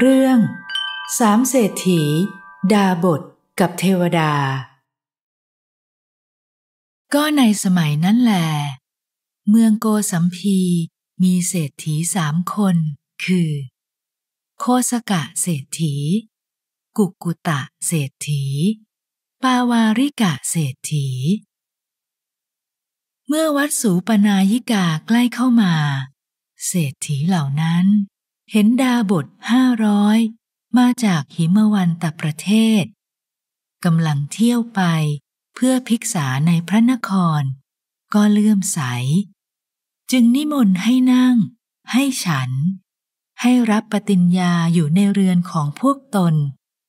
เรื่องสามเศรษฐี ดาบทกับเทวดา ก็ในสมัยนั้นแหลเมืองโกสัมพีมีเศรษฐีสามคนคือ โคสกะเศรษฐี กุกุตะเศรษฐี ปาวาริกะเศรษฐี เมื่อวัดสูปนายิกาใกล้เข้ามา เศรษฐีเหล่านั้นเห็นดาบทห้าร้อยมาจากหิมวันตประเทศ กำลังเที่ยวไปเพื่อพิกษาในพระนคร ก็เลื่อมใส จึงนิมนต์ให้นั่ง ให้ฉัน ให้รับปฏิญญาอยู่ในเรือนของพวกตน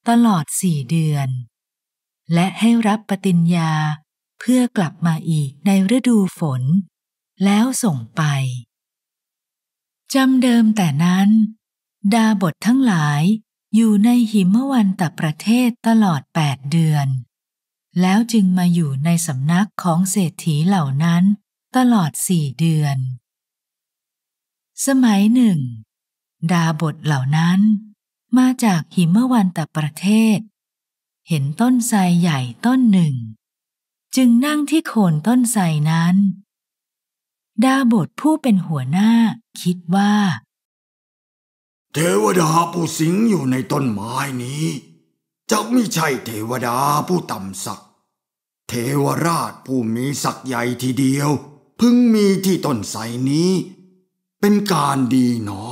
ตลอดสี่เดือน และให้รับปฏิญญาเพื่อกลับมาอีกในฤดูฝน แล้วส่งไปจำเดิมแต่นั้น ดาบททั้งหลายอยู่ในหิมวันตประเทศตลอดแปดเดือน แล้วจึงมาอยู่ในสำนักของเศรษฐีเหล่านั้นตลอดสี่เดือน สมัยหนึ่งดาบทเหล่านั้นมาจากหิมวันตประเทศ เห็นต้นไทรใหญ่ต้นหนึ่ง จึงนั่งที่โคนต้นไทรนั้น ดาบทผู้เป็นหัวหน้าคิดว่า เทวดาผู้สิงอยู่ในต้นไม้นี้ จะไม่ใช่เทวดาผู้ต่ำสักเทวราชผู้มีศักย์ใหญ่ทีเดียว พึงมีที่ต้นไทรนี้ เป็นการดีหนอ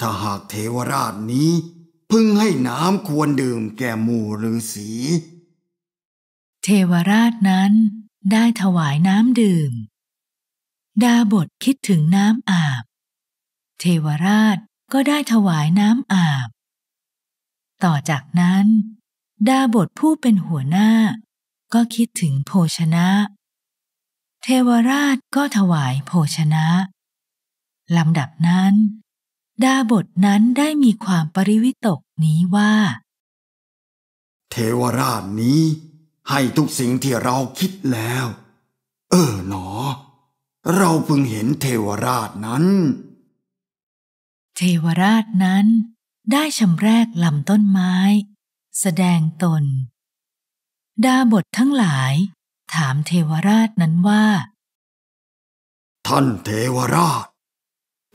ถ้าหากเทวราชนี้ พึงให้น้ำควรดื่มแก่หมู่ือสีเทวราชนั้นได้ถวายน้ำดื่มดาบทคิดถึงน้ำอาบ เทวราช ก็ได้ถวายน้ำอาบ ต่อจากนั้นดาบทผู้เป็นหัวหน้าก็คิดถึงโภชนะ เทวราชก็ถวายโภชนะลำดับนั้น ดาบทนั้นได้มีความปริวิตกนี้ว่า เทวราชนี้ให้ทุกสิ่งที่เราคิดแล้ว เออหนอเราพึงเห็นเทวราชนั้น เทวราชนั้นได้ชำแรกลำต้นไม้ แสดงตน ดาบททั้งหลาย ถามเทวราชนั้นว่า ท่านเทวราช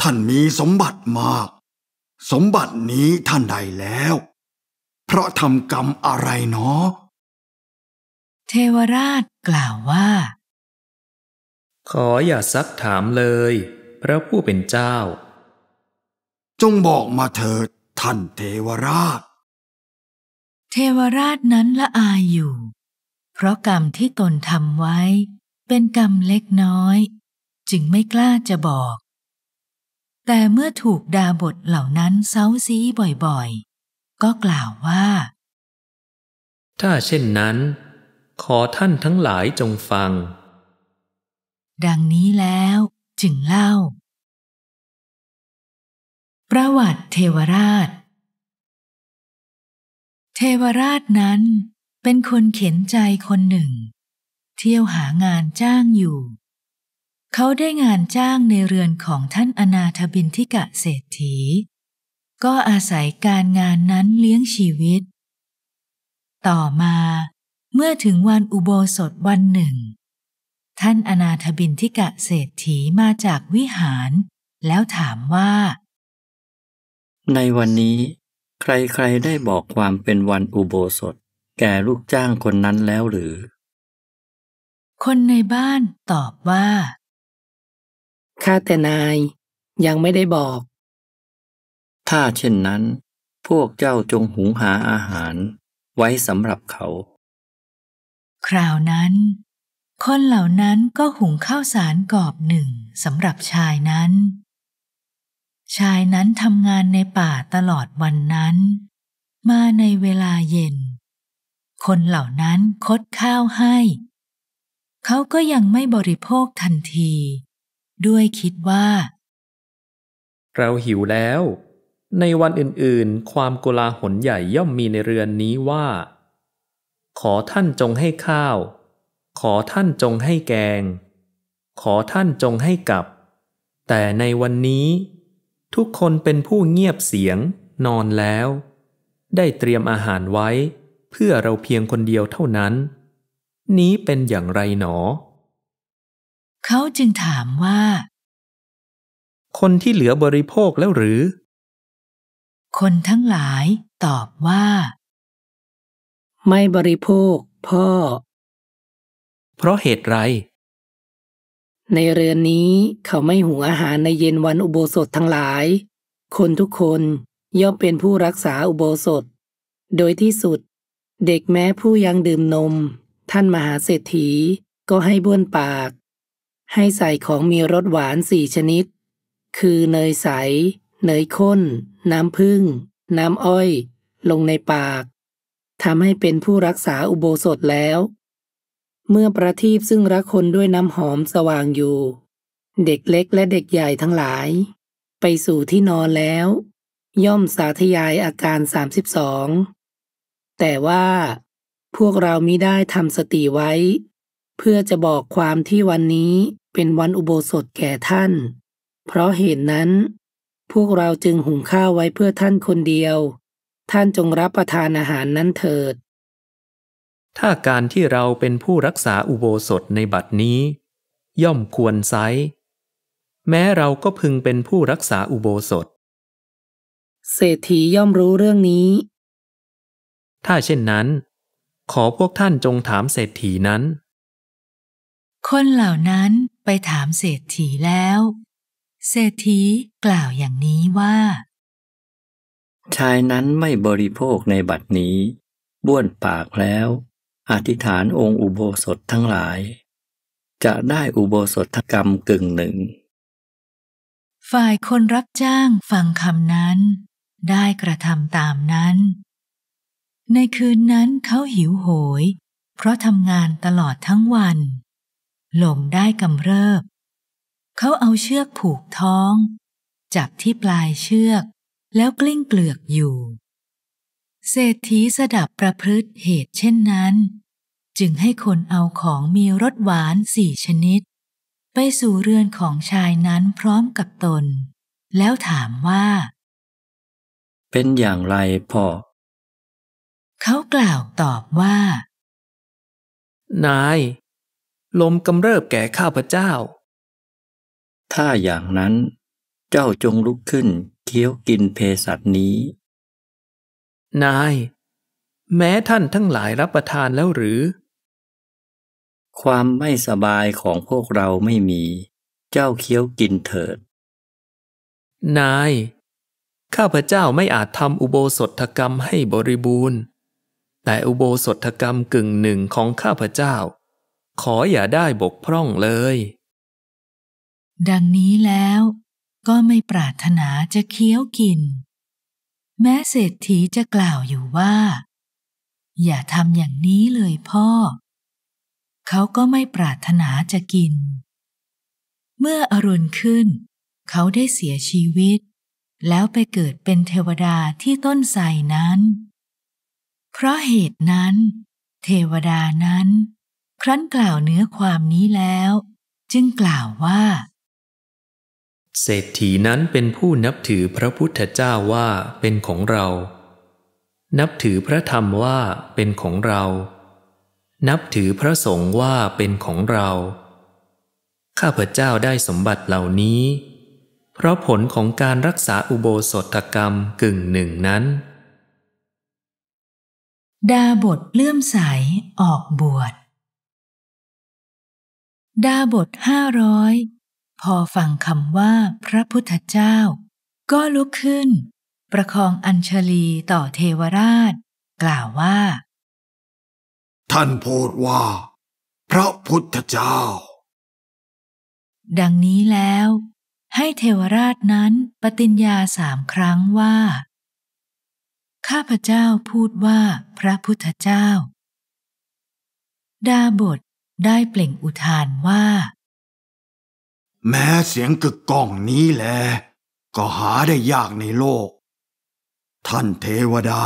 ท่านมีสมบัติมาก สมบัตินี้ท่านใดแล้ว เพราะทำกรรมอะไรเนาะเทวราชกล่าวว่าขออย่าซักถามเลยพระผู้เป็นเจ้า จงบอกมาเถิดท่านเทวราช เทวราชนั้นละอายอยู่ เพราะกรรมที่ตนทำไว้ เป็นกรรมเล็กน้อย จึงไม่กล้าจะบอก แต่เมื่อถูกดาบทเหล่านั้นเซาซีบ่อยๆ ก็กล่าวว่า ถ้าเช่นนั้น ขอท่านทั้งหลายจงฟังดังนี้แล้วจึงเล่า ประวัติเทวราช เทวราชนั้นเป็นคนเข็นใจคนหนึ่ง เที่ยวหางานจ้างอยู่ เขาได้งานจ้างในเรือนของท่านอนาถบินทิกะเศรษฐี ก็อาศัยการงานนั้นเลี้ยงชีวิต ต่อมาเมื่อถึงวันอุโบสถวันหนึ่งท่านอนาถบินทิกะเศรษฐีมาจากวิหาร แล้วถามว่า ในวันนี้ ใครๆได้บอกความเป็นวันอุโบสถแก่ลูกจ้างคนนั้นแล้วหรือ คนในบ้านตอบว่า ข้าแต่นายยังไม่ได้บอก ถ้าเช่นนั้น พวกเจ้าจงหุงหาอาหาร ไว้สำหรับเขา คราวนั้นคนเหล่านั้นก็หุงข้าวสารกอบหนึ่งสำหรับชายนั้น ชายนั้นทำงานในป่าตลอดวันนั้น มาในเวลาเย็น คนเหล่านั้นคดข้าวให้ เขาก็ยังไม่บริโภคทันที ด้วยคิดว่า เราหิวแล้ว ในวันอื่นๆความโกลาหลใหญ่ย่อมมีในเรือนนี้ว่า ขอท่านจงให้ข้าวขอท่านจงให้แกง ขอท่านจงให้กับ แต่ในวันนี้ ทุกคนเป็นผู้เงียบเสียง นอนแล้ว ได้เตรียมอาหารไว้ เพื่อเราเพียงคนเดียวเท่านั้น นี้เป็นอย่างไรหนอ เขาจึงถามว่า คนที่เหลือบริโภคแล้วหรือ คนทั้งหลายตอบว่า ไม่บริโภค พ่อเพราะเหตุไร ในเรือนนี้เขาไม่หุงอาหารในเย็นวันอุโบสถทั้งหลาย คนทุกคนย่อมเป็นผู้รักษาอุโบสถ โดยที่สุด เด็กแม้ผู้ยังดื่มนม ท่านมหาเศรษฐี ก็ให้บ้วนปาก ให้ใส่ของมีรสหวานสี่ชนิด คือเนยใส เนยข้น น้ำผึ้งน้ำอ้อย ลงในปากทำให้เป็นผู้รักษาอุโบสถแล้วเมื่อประทีปซึ่งรักคนด้วยน้ำหอมสว่างอยู่ เด็กเล็กและเด็กใหญ่ทั้งหลาย ไปสู่ที่นอนแล้ว ย่อมสาธยายอาการ 32 แต่ว่า พวกเรามิได้ทำสติไว้ เพื่อจะบอกความที่วันนี้เป็นวันอุโบสถแก่ท่าน เพราะเหตุนนั้น พวกเราจึงหุงข้าวไว้เพื่อท่านคนเดียว ท่านจงรับประทานอาหารนั้นเถิดถ้าการที่เราเป็นผู้รักษาอุโบสถในบัดนี้ ย่อมควรไซแม้เราก็พึงเป็นผู้รักษาอุโบสถ เศรษฐีย่อมรู้เรื่องนี้ ถ้าเช่นนั้น ขอพวกท่านจงถามเศรษฐีนั้น คนเหล่านั้นไปถามเศรษฐีแล้ว เศรษฐีกล่าวอย่างนี้ว่า ชายนั้นไม่บริโภคในบัดนี้บ้วนปากแล้วอธิษฐานองค์อุโบสถทั้งหลาย จะได้อุโบสถกรรมกึ่งหนึ่ง ฝ่ายคนรับจ้างฟังคำนั้น ได้กระทำตามนั้น ในคืนนั้นเขาหิวโหย เพราะทำงานตลอดทั้งวันลมได้กำเริบ เขาเอาเชือกผูกท้อง จับที่ปลายเชือก แล้วกลิ้งเกลือกอยู่เศรษฐีสดับประพฤติเหตุเช่นนั้น จึงให้คนเอาของมีรสหวานสี่ชนิด ไปสู่เรือนของชายนั้นพร้อมกับตน แล้วถามว่า เป็นอย่างไรพ่อ เขากล่าวตอบว่า นาย ลมกำเริบแก่ข้าพเจ้า ถ้าอย่างนั้นเจ้าจงลุกขึ้นเคี้ยวกินเพสัตนี้นาย แม้ท่านทั้งหลายรับประทานแล้วหรือ ความไม่สบายของพวกเราไม่มีเจ้าเคี้ยวกินเถิด นาย ข้าพเจ้าไม่อาจทำอุโบสถกรรมให้บริบูรณ์ แต่อุโบสถกรรมกึ่งหนึ่งของข้าพเจ้า ขออย่าได้บกพร่องเลย ดังนี้แล้ว ก็ไม่ปรารถนาจะเคี้ยวกินแม้เศรษฐีจะกล่าวอยู่ว่า อย่าทำอย่างนี้เลยพ่อ เขาก็ไม่ปรารถนาจะกิน เมื่ออรุณขึ้น เขาได้เสียชีวิต แล้วไปเกิดเป็นเทวดาที่ต้นไทรนั้น เพราะเหตุนั้น เทวดานั้น ครั้นกล่าวเนื้อความนี้แล้ว จึงกล่าวว่าเศรษฐีนั้นเป็นผู้นับถือพระพุทธเจ้าว่าเป็นของเรา นับถือพระธรรมว่าเป็นของเรา นับถือพระสงฆ์ว่าเป็นของเรา ข้าพเจ้าได้สมบัติเหล่านี้ เพราะผลของการรักษาอุโบสถกรรมกึ่งหนึ่งนั้น ดาบทเลื่อมใสออกบวช ดาบทห้าร้อยพอฟังคำว่า พระพุทธเจ้าก็ลุกขึ้น ประคองอัญชลีต่อเทวราช กล่าวว่า ท่านพูดว่า พระพุทธเจ้า ดังนี้แล้ว ให้เทวราชนั้นปฏิญญาสามครั้งว่า ข้าพเจ้าพูดว่าพระพุทธเจ้า ดาบทได้เปล่งอุทานว่าแม้เสียงกึกก้องนี้แหลก็หาได้ยากในโลก ท่านเทวดา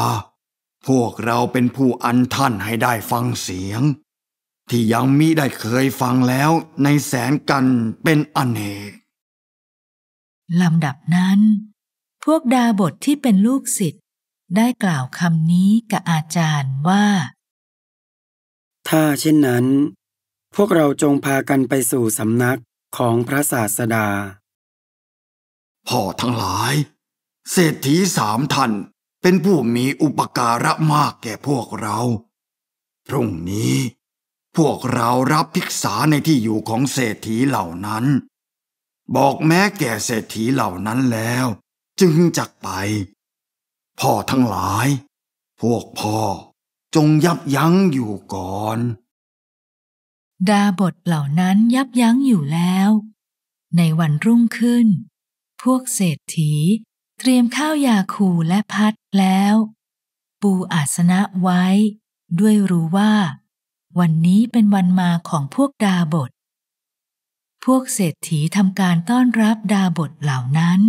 พวกเราเป็นผู้อันท่านให้ได้ฟังเสียง ที่ยังมิได้เคยฟังแล้วในแสนกันเป็นอเนกลำดับนั้น พวกดาบทที่เป็นลูกศิษย์ได้กล่าวคำนี้กับอาจารย์ว่า ถ้าเช่นนั้น พวกเราจงพากันไปสู่สำนักของพระศาสดาพ่อทั้งหลาย เศรษฐีสามท่านเป็นผู้มีอุปการะมากแก่พวกเรา พรุ่งนี้ พวกเรารับภิกษาในที่อยู่ของเศรษฐีเหล่านั้น บอกแม้แก่เศรษฐีเหล่านั้นแล้ว จึงจักไป พ่อทั้งหลาย พวกพ่อจงยับยั้งอยู่ก่อนดาบทเหล่านั้นยับยั้งอยู่แล้ว ในวันรุ่งขึ้น พวกเศรษฐีเตรียมข้าวยาคูและพัดแล้ว ปูอาสนะไว้ ด้วยรู้ว่า วันนี้เป็นวันมาของพวกดาบท พวกเศรษฐีทำการต้อนรับดาบทเหล่านั้น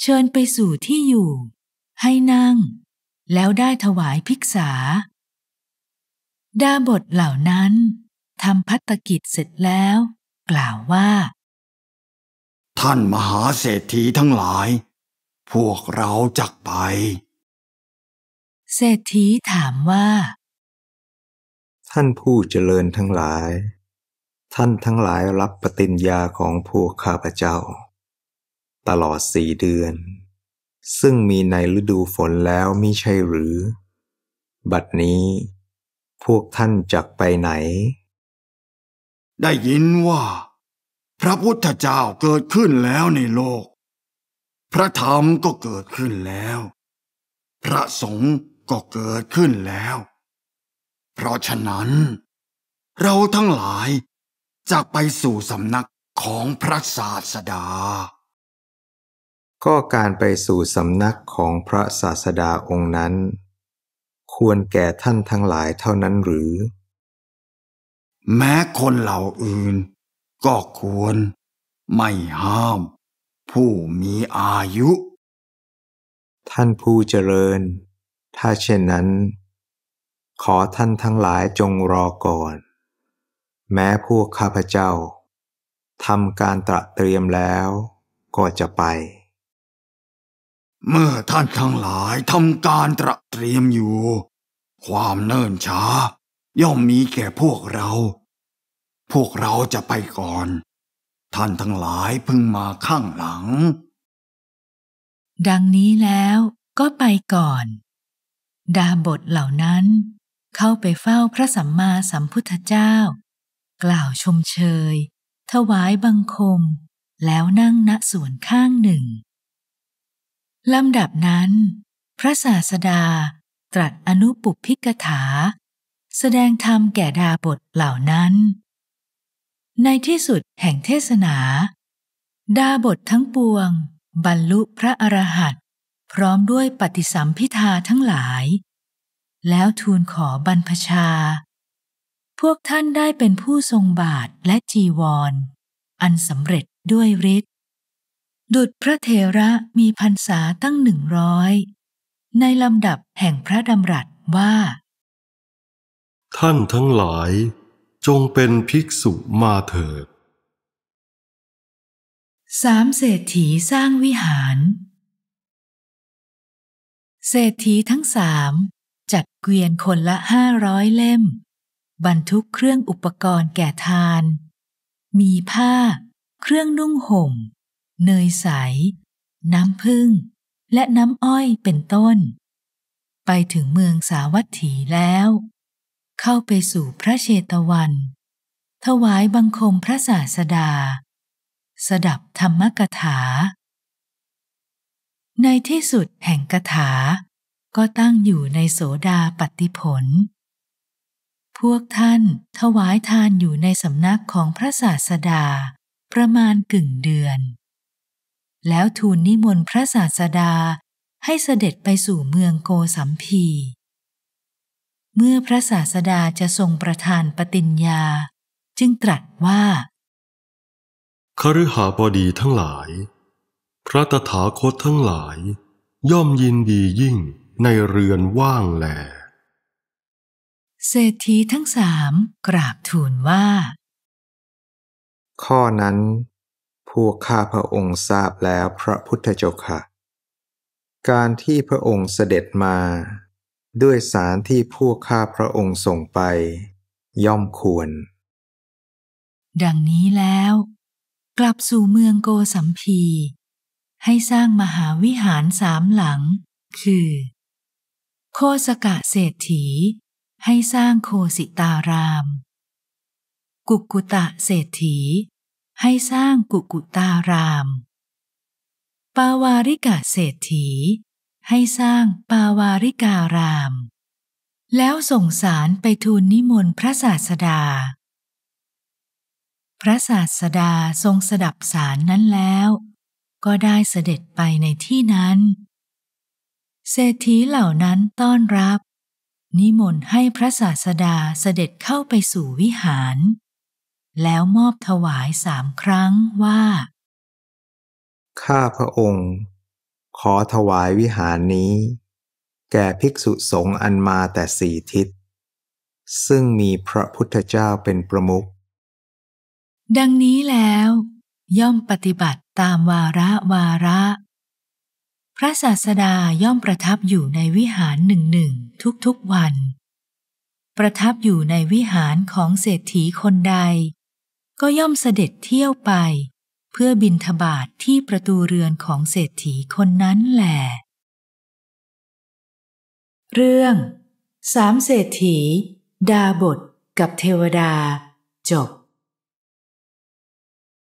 เชิญไปสู่ที่อยู่ ให้นั่ง แล้วได้ถวายภิกษา ดาบทเหล่านั้นทำพัฒกิจเสร็จแล้ว กล่าวว่า ท่านมหาเศรษฐีทั้งหลาย พวกเราจักไป เศรษฐีถามว่า ท่านผู้เจริญทั้งหลาย ท่านทั้งหลายรับปฏิญญาของพวกข้าพเจ้า ตลอดสี่เดือน ซึ่งมีในฤดูฝนแล้วมิใช่หรือ บัดนี้ พวกท่านจักไปไหนได้ยินว่าพระพุทธเจ้าเกิดขึ้นแล้วในโลก พระธรรมก็เกิดขึ้นแล้ว พระสงฆ์ก็เกิดขึ้นแล้ว เพราะฉะนั้น เราทั้งหลายจะไปสู่สำนักของพระศาสดา ก็การไปสู่สำนักของพระศาสดาองค์นั้น ควรแก่ท่านทั้งหลายเท่านั้นหรือแม้คนเหล่าอื่น ก็ควรไม่ห้าม ผู้มีอายุ ท่านผู้เจริญ ถ้าเช่นนั้น ขอท่านทั้งหลายจงรอก่อน แม้พวกข้าพเจ้าทำการตระเตรียมแล้วก็จะไป เมื่อท่านทั้งหลายทำการตระเตรียมอยู่ ความเนิ่นช้า ย่อมมีแก่พวกเราพวกเราจะไปก่อน ท่านทั้งหลายพึงมาข้างหลัง ดังนี้แล้วก็ไปก่อน ดาบทเหล่านั้นเข้าไปเฝ้าพระสัมมาสัมพุทธเจ้า กล่าวชมเชย ถวายบังคมแล้วนั่งณส่วนข้างหนึ่งลำดับนั้น พระศาสดาตรัสอนุปุพิกถา แสดงธรรมแก่ดาบทเหล่านั้นในที่สุดแห่งเทศนา ดาบททั้งปวง บรรลุพระอรหันต์พร้อมด้วยปฏิสัมพิทาทั้งหลาย แล้วทูลขอบรรพชา พวกท่านได้เป็นผู้ทรงบาทและจีวรออันสำเร็จด้วยฤทธิ์ดุจพระเทระมีพรรษาตั้งหนึ่งร้อยในลำดับแห่งพระดำรัสว่า ท่านทั้งหลายจงเป็นภิกษุมาเถิดสามเศรษฐีสร้างวิหาร เศรษฐีทั้งสาม จัดเกวียนคนละห้าร้อยเล่ม บรรทุกเครื่องอุปกรณ์แก่ทาน มีผ้า เครื่องนุ่งห่ม เนยใส น้ำพึ่ง และน้ำอ้อยเป็นต้น ไปถึงเมืองสาวัตถีแล้วเข้าไปสู่พระเชตวัน ถวายบังคมพระศาสดา สดับธรรมกถา ในที่สุดแห่งกถาก็ตั้งอยู่ในโสดาปฏิผล พวกท่านถวายทานอยู่ในสำนักของพระศาสดา ประมาณกึ่งเดือน แล้วทูลนิมนต์พระศาสดาให้เสด็จไปสู่เมืองโกสัมพีเมื่อพระศาสดาจะทรงประทานปฏิญญา จึงตรัสว่า คฤหาบดีทั้งหลาย พระตถาคตทั้งหลาย ย่อมยินดียิ่งในเรือนว่างแล เศรษฐีทั้งสามกราบทูลว่า ข้อนั้น พวกข้าพระองค์ทราบแล้วพระพุทธเจ้าค่ะ การที่พระองค์เสด็จมาด้วยสารที่ผู้ข้าพระองค์ส่งไป ย่อมควร ดังนี้แล้วกลับสู่เมืองโกสัมพี ให้สร้างมหาวิหารสามหลังคือ โคสกะเศรษฐี ให้สร้างโคสิตาราม กุกุตะเศรษฐี ให้สร้างกุกุตาราม ปาวาริกะเศรษฐีให้สร้างปาวาริการาม แล้วส่งสารไปทูลนิมนต์พระศาสดา พระศาสดาทรงสดับสารนั้นแล้ว ก็ได้เสด็จไปในที่นั้น เศรษฐีเหล่านั้นต้อนรับ นิมนต์ให้พระศาสดาเสด็จเข้าไปสู่วิหาร แล้วมอบถวายสามครั้งว่าข้าพระองค์ขอถวายวิหารนี้แก่ภิกษุสงฆ์อันมาแต่สี่ทิศ ซึ่งมีพระพุทธเจ้าเป็นประมุขดังนี้แล้ว ย่อมปฏิบัติตามวาระวาระ พระศาสดาย่อมประทับอยู่ในวิหารหนึ่งหนึ่งทุกทุกวัน ประทับอยู่ในวิหารของเศรษฐีคนใด ก็ย่อมเสด็จเที่ยวไปเพื่อบินทบาทที่ประตูเรือนของเศรษฐีคนนั้นแหลเรื่อง สามเศรษฐี ดาบท กับเทวดา จบ